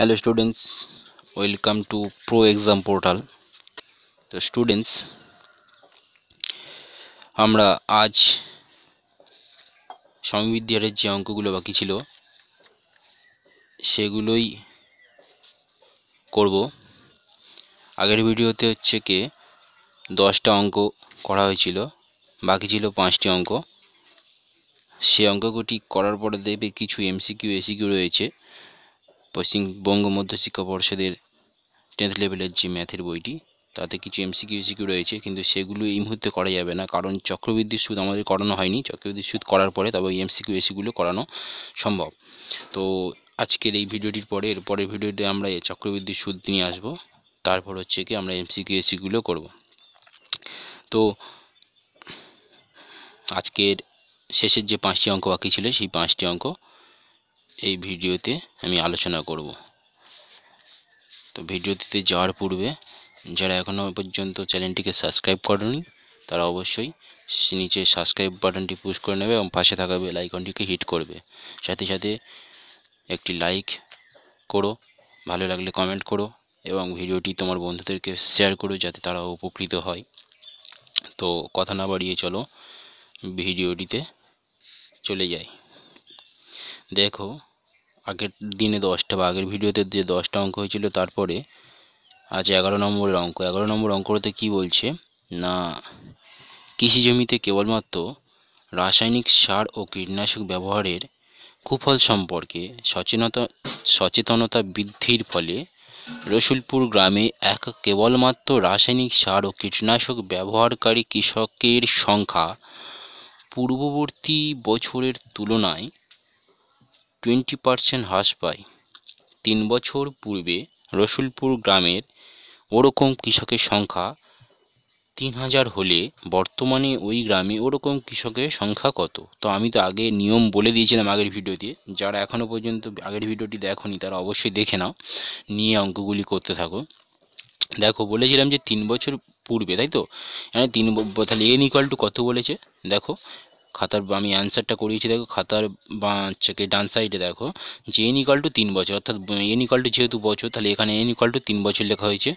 hello students welcome to pro exam portal তো students আমরা আজ সমবিদ্যারের যে অঙ্কগুলো বাকি ছিল সেগুলোই করব আগের ভিডিওতে হচ্ছে কে দশটা অঙ্ক করা হয়েছিল বাকি ছিল পাঁচটি অঙ্ক সে অঙ্কগুটি করার পরে দেখবে কিছু এমসিকিউ এসিকিউ রয়েছে পশ্চিমবঙ্গ শিক্ষা পর্ষদের টেন্থ লেভেলের যে ম্যাথের বইটি তাতে কিছু এমসিকিউ সিকিউ রয়েছে কিন্তু সেগুলো এই মুহূর্তে করা যাবে না কারণ চক্রবৃদ্ধি সুদ আমাদের করানো হয়নি চক্রবৃদ্ধি সুদ করার পরে তবে এমসিকিউ এসিগুলো করানো সম্ভব তো আজকের এই ভিডিওটির পরে এরপরের ভিডিওটি আমরা চক্রবৃদ্ধি সুদ নিয়ে আসব তারপর হচ্ছে কি আমরা এমসিকিউ এসিগুলো করব তো আজকের শেষের যে পাঁচটি অঙ্ক বাকি ছিল সেই পাঁচটি অঙ্ক এই ভিডিওতে আমি আলোচনা করব তো ভিডিওটিতে যাওয়ার পূর্বে যারা এখনও পর্যন্ত চ্যানেলটিকে সাবস্ক্রাইব করেনি তারা অবশ্যই নিচে সাবস্ক্রাইব বাটনটি পুশ করে নেবে এবং পাশে থাকা বেল আইকনটিকে হিট করবে সাথে সাথে একটি লাইক করো ভালো লাগলে কমেন্ট করো এবং ভিডিওটি তোমার বন্ধুদেরকে শেয়ার করো যাতে তারা উপকৃত হয় তো কথা না বাড়িয়ে চলো ভিডিওটিতে চলে যাই দেখো আগের দিনে দশটা বা আগের ভিডিওতে যে দশটা অঙ্ক হয়েছিল তারপরে আজ এগারো নম্বরের অঙ্ক এগারো নম্বর অঙ্কতে কি বলছে না কৃষি জমিতে কেবলমাত্র রাসায়নিক সার ও কীটনাশক ব্যবহারের কুফল সম্পর্কে সচেতনতা সচেতনতা বৃদ্ধির ফলে রসুলপুর গ্রামে এক কেবলমাত্র রাসায়নিক সার ও কীটনাশক ব্যবহারকারী কৃষকের সংখ্যা পূর্ববর্তী বছরের তুলনায় টোয়েন্টি পার্সেন্ট হ্রাস পায় তিন বছর পূর্বে রসুলপুর গ্রামের ওরকম কৃষকের সংখ্যা তিন হাজার হলে বর্তমানে ওই গ্রামে ওরকম কৃষকের সংখ্যা কত তো আমি তো আগে নিয়ম বলে দিয়েছিলাম আগের ভিডিওতে যারা এখনও পর্যন্ত আগের ভিডিওটি দেখনি তারা অবশ্যই দেখে নাও নিয়ে অঙ্কগুলি করতে থাকো দেখো বলেছিলাম যে তিন বছর পূর্বে তাই তো এখানে তিন তাহলে এ নিকল টু কত বলেছে দেখো খাতার আমি অ্যান্সারটা করিয়েছি দেখো খাতার বা হচ্ছে ডান সাইডে দেখো যে এন ইকাল টু তিন বছর অর্থাৎ এন ইকাল টু যেহেতু বছর তাহলে এখানে এন ইকাল টু তিন বছর লেখা হয়েছে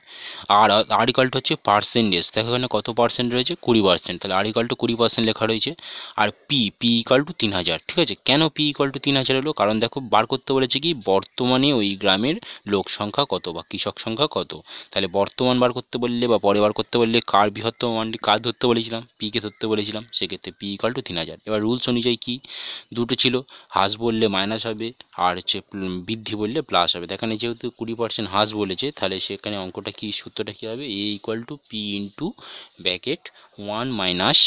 আর আর ইকাল টু হচ্ছে পার্সেন্টেজ দেখো এখানে কত পার্সেন্ট রয়েছে কুড়ি পার্সেন্ট তাহলে আর ইকাল টু কুড়ি পার্সেন্ট লেখা রয়েছে আর পি পি ইকাল টু তিন হাজার ঠিক আছে কেন পি ইকাল টু তিন হাজার হলো কারণ দেখো বার করতে বলেছে কি বর্তমানে ওই গ্রামের লোক সংখ্যা কত বা কৃষক সংখ্যা কত তাহলে বর্তমান বার করতে বললে বা পরে বার করতে বললে কার বৃহত্তম মানটি কার ধরতে বলেছিলাম পিকে ধরতে বলেছিলাম সেক্ষেত্রে পি ইকাল টু তিন হাজার হাজার এবার রুলস অনুযায়ী কি দুটো ছিল হাঁস বললে মাইনাস হবে আর হচ্ছে বৃদ্ধি বললে প্লাস হবে দেখানে যেহেতু কুড়ি পার্সেন্ট হাঁস বলেছে তাহলে সেখানে অঙ্কটা কি সূত্রটা কী হবে A equal to P into bracket one minus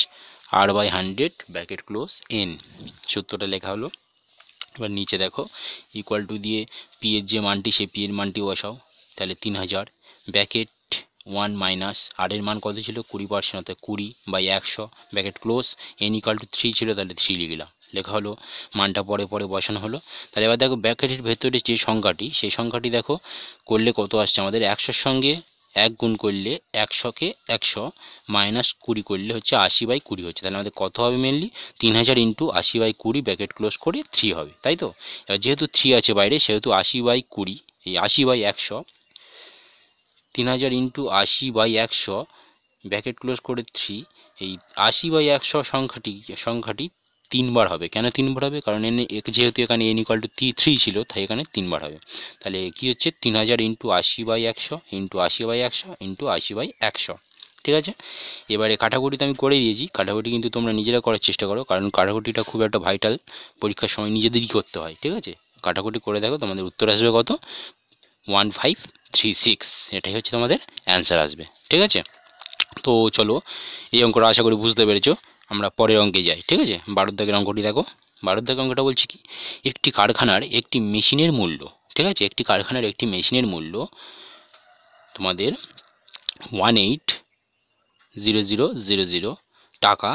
R by hundred bracket close N সূত্রটা লেখা হলো এবার নিচে দেখো ইকুয়াল টু দিয়ে পি এর যে মানটি সে পি এর মানটি বসাও তাহলে তিন হাজার ব্যাকেট ওয়ান মাইনাস আটের মান কত ছিল কুড়ি পার্সেন্ট অর্থাৎ কুড়ি বাই একশো bracket close N equal to three ছিল তাহলে থ্রি লিখলাম লেখা হলো মানটা পরে পরে বসানো হলো তাহলে এবার দেখো ব্যাকেটের ভেতরে যে সংখ্যাটি সেই সংখ্যাটি দেখো করলে কত আসছে আমাদের একশোর সঙ্গে এক গুণ করলে একশোকে একশো মাইনাস কুড়ি করলে হচ্ছে আশি বাই কুড়ি হচ্ছে তাহলে আমাদের কত হবে মেনলি তিন হাজার ইন্টু আশি বাই কুড়ি ব্যাকেট ক্লোজ করে থ্রি হবে তাই তো এবার যেহেতু থ্রি আছে বাইরে সেহেতু আশি বাই কুড়ি এই আশি বাই একশো তিন হাজার ইন্টু আশি বাই একশো ব্যাকেট ক্লোজ করে থ্রি এই আশি বাই একশো সংখ্যাটি সংখ্যাটি তিনবার হবে কেন তিনবার হবে কারণ এনে যেহেতু এখানে এন ইকাল টু থ্রি ছিল তাই এখানে তিনবার হবে তাহলে কি হচ্ছে তিন হাজার ইন্টু আশি বাই একশো ইন্টু আশি বাই একশো ইন্টু আশি বাই একশো ঠিক আছে এবারে কাঠাকুটি তো আমি করে দিয়েছি কাটাকুটি কিন্তু তোমরা নিজেরা করার চেষ্টা করো কারণ কাঠাকুটিটা খুব একটা ভাইটাল পরীক্ষার সময় নিজেদেরই করতে হয় ঠিক আছে কাটাকুটি করে দেখো তোমাদের উত্তর আসবে কত ওয়ান ফাইভ থ্রি সিক্স এটাই হচ্ছে তোমাদের অ্যান্সার আসবে ঠিক আছে তো চলো এই অঙ্কটা আশা করি বুঝতে পেরেছো আমরা পরের অঙ্কে যাই ঠিক আছে বারোর দাগের অঙ্কটি দেখো বারোর দাগের অঙ্কটা বলছি কি একটি কারখানার একটি মেশিনের মূল্য ঠিক আছে একটি কারখানার একটি মেশিনের মূল্য তোমাদের one eight zero zero zero zero টাকা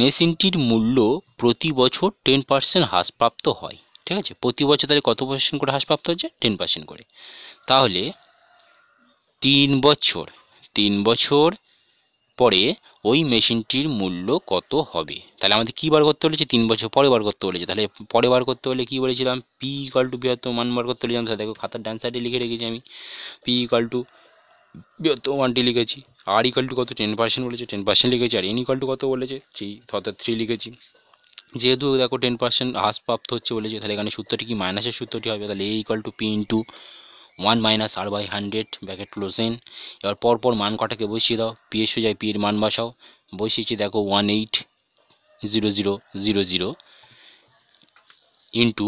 মেশিনটির মূল্য প্রতি বছর টেন পার্সেন্ট হ্রাসপ্রাপ্ত হয় ঠিক আছে প্রতি বছর তাহলে কত পার্সেন্ট করে হ্রাস প্রাপ্ত হচ্ছে টেন পার্সেন্ট করে তাহলে তিন বছর তিন বছর পরে ওই মেশিনটির মূল্য কত হবে তাহলে আমাদের কী বার করতে বলেছে তিন বছর পরে বার করতে বলেছে তাহলে পরে বার করতে হলে কী বলেছিলাম পি ইকাল টু বৃহত্তম মান বার করতে বলেছিলাম তাহলে দেখো খাতার ডান সাইডে লিখে রেখেছি আমি পি ইকাল টু বৃহত্তম মানটি লিখেছি আর ইকাল টু কত টেন পার্সেন্ট বলেছে টেন পার্সেন্ট লিখেছি আর এন ইকাল টু কত বলেছে সেই অর্থাৎ থ্রি লিখেছি যেহেতু দেখো টেন পার্সেন্ট প্রাপ্ত হচ্ছে বলেছে তাহলে এখানে সূত্রটি কি মাইনাসের সূত্রটি হবে তাহলে A equal to P into one minus R by hundred bracket close n এবার পরপর মান কটাকে বসিয়ে দাও পি এর যায় পি এর মান বসাও বসিয়েছি দেখো one eight zero zero zero zero into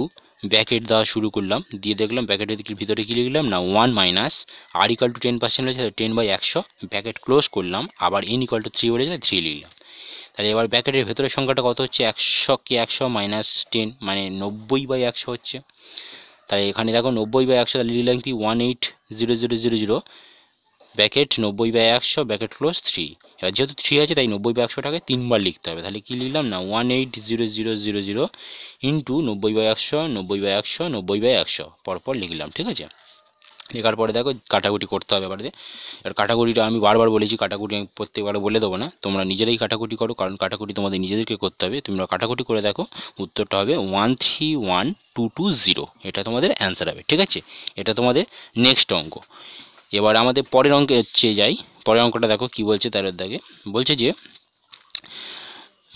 bracket দেওয়া শুরু করলাম দিয়ে দেখলাম ব্যাকেটের ভিতরে কী লিখলাম না one minus R equal to ten percent হয়েছে টেন বাই একশো ব্যাকেট ক্লোজ করলাম আবার এন ইকাল টু থ্রি হয়েছে থ্রি লিখলাম তাহলে এবার ব্র্যাকেটের ভেতরের সংখ্যাটা কত হচ্ছে একশো কি একশো মাইনাস টেন মানে নব্বই বাই একশো হচ্ছে তাহলে এখানে দেখো নব্বই বাই একশো তাহলে লিখলাম কি one eight zero zero zero zero bracket নব্বই বাই একশো ব্যাকেট ক্লোজ থ্রি এবার যেহেতু থ্রি আছে তাই নব্বই বাই একশোটাকে তিনবার লিখতে হবে তাহলে কি লিখলাম না one eight zero zero zero zero into নব্বই বাই একশো নব্বই বাই একশো নব্বই বাই একশো পরপর লিখলাম ঠিক আছে লেখার পরে দেখো কাটাকুটি করতে হবে এবারে এবার কাটাকুটিটা আমি বারবার বলেছি কাটাকুটি আমি প্রত্যেকবার বলে দেবো না তোমরা নিজেরাই কাটাকুটি করো কারণ কাটাকুটি তোমাদের নিজেদেরকে করতে হবে তোমরা কাটাকুটি করে দেখো উত্তরটা হবে one three one two two zero এটা তোমাদের অ্যান্সার হবে ঠিক আছে এটা তোমাদের নেক্সট অঙ্ক এবার আমাদের পরের অঙ্কে হচ্ছে যাই পরের অঙ্কটা দেখো কি বলছে তার দাগে বলছে যে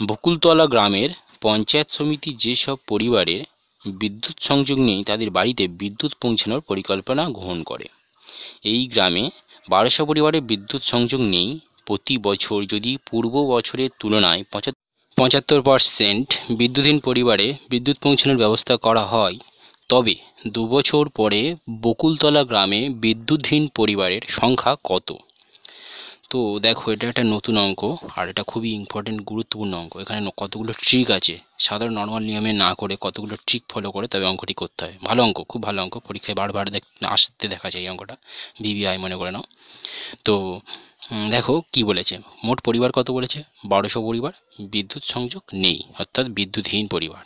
বকুলতলা গ্রামের পঞ্চায়েত সমিতি যেসব পরিবারের বিদ্যুৎ সংযোগ নেই তাদের বাড়িতে বিদ্যুৎ পৌঁছানোর পরিকল্পনা গ্রহণ করে এই গ্রামে বারোশো পরিবারে বিদ্যুৎ সংযোগ নেই প্রতি বছর যদি পূর্ব বছরের তুলনায় পঁচাত্তর পার্সেন্ট বিদ্যুৎহীন পরিবারে বিদ্যুৎ পৌঁছানোর ব্যবস্থা করা হয় তবে দু বছর পরে বকুলতলা গ্রামে বিদ্যুৎহীন পরিবারের সংখ্যা কত তো দেখো এটা একটা নতুন অঙ্ক আর এটা খুবই ইম্পর্টেন্ট গুরুত্বপূর্ণ অঙ্ক এখানে কতগুলো ট্রিক আছে সাধারণ নর্মাল নিয়মে না করে কতগুলো ট্রিক ফলো করে তবে অঙ্কটি করতে হয় ভালো অঙ্ক খুব ভালো অঙ্ক পরীক্ষায় বারবার আসতে দেখা যায় এই অঙ্কটা বিবিআই মনে করে নাও তো দেখো কি বলেছে মোট পরিবার কত বলেছে বারোশো পরিবার বিদ্যুৎ সংযোগ নেই অর্থাৎ বিদ্যুৎহীন পরিবার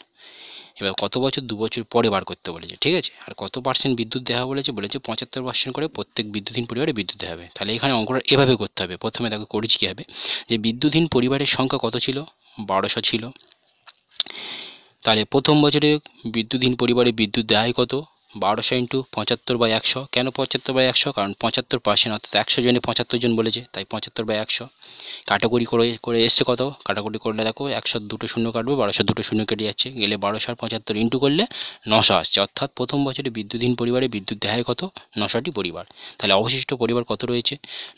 এবার কত বছর দু বছর পরে বার করতে বলেছে ঠিক আছে আর কত পার্সেন্ট বিদ্যুৎ দেওয়া বলেছে বলেছে পঁচাত্তর পার্সেন্ট করে প্রত্যেক বিদ্যুৎহীন পরিবারে বিদ্যুৎ দেওয়া হবে তাহলে এখানে অঙ্কটা এভাবে করতে হবে প্রথমে তাকে করেছি কী হবে যে বিদ্যুৎহীন পরিবারের সংখ্যা কত ছিল বারোশো ছিল তাহলে প্রথম বছরে বিদ্যুৎহীন পরিবারে বিদ্যুৎ দেয় কত বারোশো ইন্টু পঁচাত্তর বাই একশো কেন পঁচাত্তর বাই একশো কারণ পঁচাত্তর পার্সেন্ট অর্থাৎ একশো জনে পঁচাত্তর জন বলেছে তাই পঁচাত্তর বাই একশো কাটাকুটি করে করে এসছে কত কাটাকুটি করলে দেখো একশো দুটো শূন্য কাটবে বারোশো দুটো শূন্য কেটে যাচ্ছে গেলে বারোশো আর পঁচাত্তর ইন্টু করলে নশো আসছে অর্থাৎ প্রথম বছরে বিদ্যুৎহীন পরিবারে বিদ্যুৎ দেয় কত নশোটি পরিবার তাহলে অবশিষ্ট পরিবার কত রয়েছে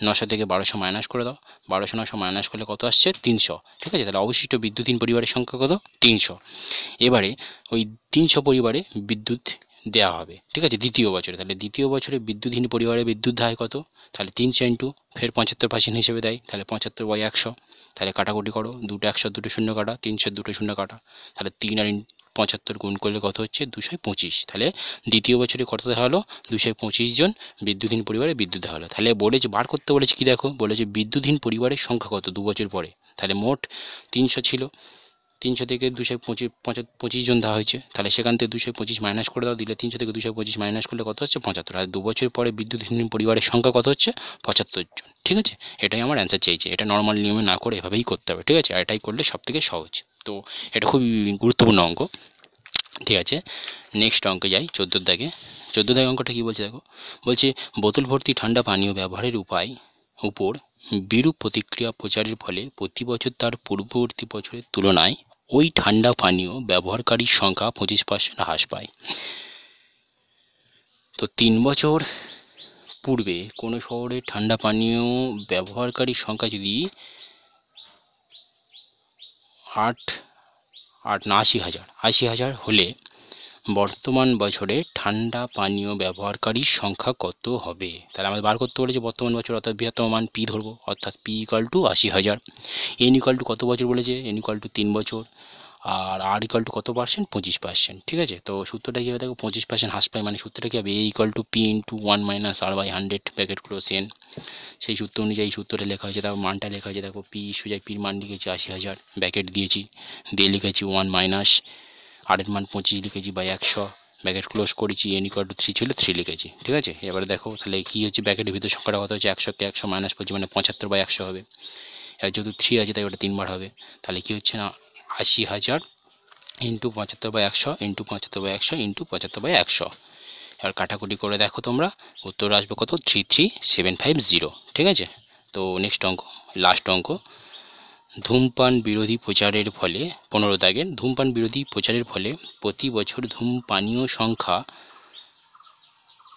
নশো থেকে বারোশো মাইনাস করে দাও বারোশো নশো মাইনাস করলে কত আসছে তিনশো ঠিক আছে তাহলে অবশিষ্ট বিদ্যুৎহীন পরিবারের সংখ্যা কত তিনশো এবারে ওই তিনশো পরিবারে বিদ্যুৎ দেওয়া হবে ঠিক আছে দ্বিতীয় বছরে তাহলে দ্বিতীয় বছরে বিদ্যুৎহীন পরিবারে বিদ্যুৎ দেয় কত তাহলে তিন টু ফের পঁচাত্তর পার্সেন্ট হিসেবে দেয় তাহলে পঁচাত্তর বাই একশো তাহলে কাটাকুটি করো দুটো একশো দুটো শূন্য কাটা তিনশো দুটো শূন্য কাটা তাহলে তিন আর পঁচাত্তর গুণ করলে কত হচ্ছে দুশো পঁচিশ তাহলে দ্বিতীয় বছরে কত দেওয়া হলো দুশো পঁচিশ জন বিদ্যুৎহীন পরিবারে বিদ্যুৎ দেওয়া হলো তাহলে বলেছে বার করতে বলেছে কী দেখো বলেছে বিদ্যুৎহীন পরিবারের সংখ্যা কত দু বছর পরে তাহলে মোট তিনশো ছিল তিনশো থেকে দুশো পঁচিশ পঁচিশ জন দেওয়া হয়েছে তাহলে সেখান থেকে দুশো পঁচিশ মাইনাস করে দাও দিলে তিনশো থেকে দুশো পঁচিশ মাইনাস করলে কত হচ্ছে পঁচাত্তর আর দু বছর পরে বিদ্যুৎহীন পরিবারের সংখ্যা কত হচ্ছে পঁচাত্তর জন ঠিক আছে এটাই আমার অ্যান্সার চাইছে এটা নর্মাল নিয়মে না করে এভাবেই করতে হবে ঠিক আছে আর এটাই করলে সব থেকে সহজ তো এটা খুব গুরুত্বপূর্ণ অঙ্ক ঠিক আছে নেক্সট অঙ্কে যাই চোদ্দোর দাগে চোদ্দো দাগে অঙ্কটা কী বলছে দেখো বলছে বোতল ভর্তি ঠান্ডা পানীয় ব্যবহারের উপায় উপর বিরূপ প্রতিক্রিয়া প্রচারের ফলে প্রতি বছর তার পূর্ববর্তী বছরের তুলনায় ওই ঠান্ডা পানীয় ব্যবহারকারীর সংখ্যা পঁচিশ পার্সেন্ট হ্রাস পায় তো তিন বছর পূর্বে কোনো শহরে ঠান্ডা পানীয় ব্যবহারকারীর সংখ্যা যদি আট আট না আশি হাজার আশি হাজার হলে বর্তমান বছরে ঠান্ডা পানীয় ব্যবহারকারীর সংখ্যা কত হবে তাহলে আমাদের বার করতে বলেছে বর্তমান বছর অর্থাৎ বৃহত্তম মান পি ধরবো অর্থাৎ পি ইকাল টু আশি হাজার এন ইকাল টু কত বছর বলেছে এন ইকাল টু তিন বছর আর আর ইকাল টু কত পার্সেন্ট পঁচিশ পার্সেন্ট ঠিক আছে তো সূত্রটা কীভাবে দেখো পঁচিশ পার্সেন্ট হ্রাস পায় মানে সূত্রটা কী হবে A equal to P into one minus R by hundred bracket close N সেই সূত্র অনুযায়ী সূত্রটা লেখা হয়েছে তারপর মানটা লেখা হয়েছে দেখো পি সোজাই পির মান লিখেছি আশি হাজার ব্যাকেট দিয়েছি দিয়ে লিখেছি ওয়ান মাইনাস আটের মান পঁচিশ লিখেছি বাই একশো ব্যাকেট ক্লোজ করেছি এন ইকুয়াল টু থ্রি ছিল থ্রি লিখেছি ঠিক আছে এবারে দেখো তাহলে কী হচ্ছে ব্যাকেটের ভিতর সংখ্যাটা কত হচ্ছে একশোকে একশো মাইনাস পঁচিশ মানে পঁচাত্তর বাই একশো হবে এবার যেহেতু থ্রি আছে তাই ওটা তিনবার হবে তাহলে কী হচ্ছে না আশি হাজার ইন্টু পঁচাত্তর বাই একশো ইন্টু পঁচাত্তর বাই একশো ইন্টু পঁচাত্তর বাই একশো এবার কাটাকুটি করে দেখো তোমরা উত্তর আসবে কত three three seven five zero ঠিক আছে তো নেক্সট অঙ্ক লাস্ট অঙ্ক ধূমপান বিরোধী প্রচারের ফলে পনেরো দাগে ধূমপান বিরোধী প্রচারের ফলে প্রতি বছর ধূমপানীয় সংখ্যা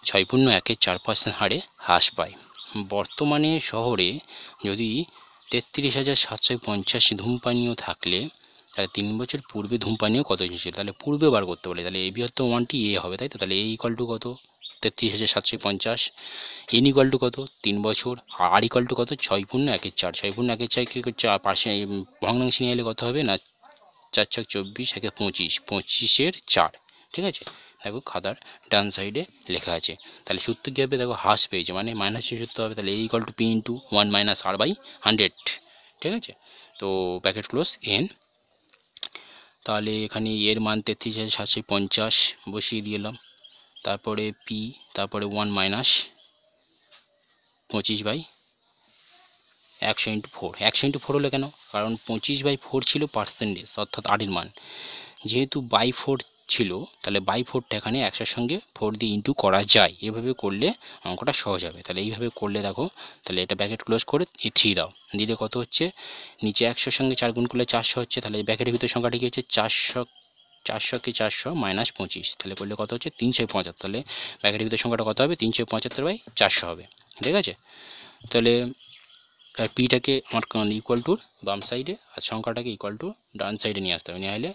ছয় পূর্ণ একের চার পার্সেন্ট হারে হ্রাস পায় বর্তমানে শহরে যদি তেত্রিশ হাজার সাতশো পঞ্চাশ ধূমপানীয় থাকলে তাহলে তিন বছর পূর্বে ধূমপানীয় কত ছিল তাহলে পূর্বে বার করতে পারে তাহলে এই বৃহত্তম ওয়ানটি এ হবে তাই তো তাহলে এ ইকাল টু কত তেত্রিশ হাজার সাতশো পঞ্চাশ এন ইকাল টু কত তিন বছর আর ইকাল টু কত ছয় পূর্ণ একের চার ছয় পূর্ণ একের চার কী পাশে ভগ্নাংশ নিয়ে এলে কত হবে না চার ছক চব্বিশ একে পঁচিশ পঁচিশের চার ঠিক আছে দেখো খাতার ডান সাইডে লেখা আছে তাহলে সূত্র কী হবে দেখো হাস পেয়েছে মানে মাইনাস সূত্র হবে তাহলে এই equal to P into one minus R by hundred ঠিক আছে তো প্যাকেট ক্লোজ এন তাহলে এখানে এর মান তেত্রিশ হাজার সাতশো পঞ্চাশ বসিয়ে দিয়ে এলাম তারপরে পি তারপরে ওয়ান মাইনাস পঁচিশ বাই একশো ইন্টু ফোর একশো ইন্টু ফোর হলো কেন কারণ পঁচিশ বাই ফোর ছিল পার্সেন্টেজ অর্থাৎ আটের মান যেহেতু বাই ফোর ছিল তাহলে বাই ফোরটা এখানে একশোর সঙ্গে ফোর দিয়ে ইন্টু করা যায় এভাবে করলে অঙ্কটা সহজ হবে তাহলে এইভাবে করলে দেখো তাহলে এটা ব্যাকেট ক্লোজ করে এ থ্রি দাও দিলে কত হচ্ছে নিচে একশোর সঙ্গে চার গুণ করলে চারশো হচ্ছে তাহলে এই ব্যাকেটের ভিতরে সংখ্যাটি কী হচ্ছে চারশো চারশো কি চারশো মাইনাস পঁচিশ তাহলে করলে কত হচ্ছে তিনশো পঁচাত্তর তাহলে ব্যাকেটের ভিতরে সংখ্যাটা কত হবে তিনশো পঁচাত্তর বাই চারশো হবে ঠিক আছে তাহলে পিটাকে আমার ইকুয়াল টু বাম সাইডে আর সংখ্যাটাকে ইকুয়াল টু ডান সাইডে নিয়ে আসতে হবে নিয়ে আসলে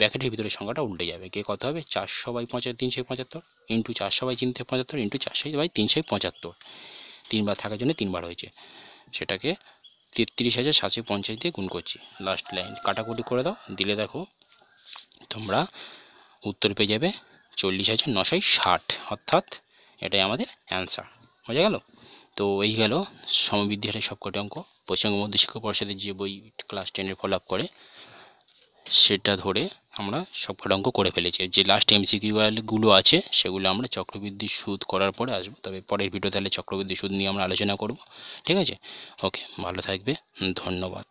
ব্যাকেটের ভিতরে সংখ্যাটা উল্টে যাবে কে কত হবে চারশো বাই পঁচাত্তর তিনশো পঁচাত্তর ইন্টু চারশো বাই তিনশো পঁচাত্তর ইন্টু চারশো বাই তিনশো পঁচাত্তর তিনবার থাকার জন্য তিনবার হয়েছে সেটাকে তেত্রিশ হাজার সাতশো পঞ্চাশ দিয়ে গুণ করছি লাস্ট লাইন কাটাকুটি করে দাও দিলে দেখো তোমরা উত্তর পেয়ে যাবে চল্লিশ হাজার নশোয় ষাট অর্থাৎ এটাই আমাদের অ্যান্সার বোঝা গেল তো এই গেল সমবৃদ্ধি হারের সবকটি অঙ্ক পশ্চিমবঙ্গ মধ্যশিক্ষা পরিষদের যে বই ক্লাস টেনের ফলাপ করে সেটা ধরে আমরা সবকটা অঙ্ক করে ফেলেছি যে লাস্ট এমসিকিউগুলো আছে সেগুলো আমরা চক্রবৃদ্ধি সুদ করার পরে আসবো তবে পরের ভিডিও তাহলে চক্রবৃদ্ধি সুদ নিয়ে আমরা আলোচনা করব ঠিক আছে ওকে ভালো থাকবে ধন্যবাদ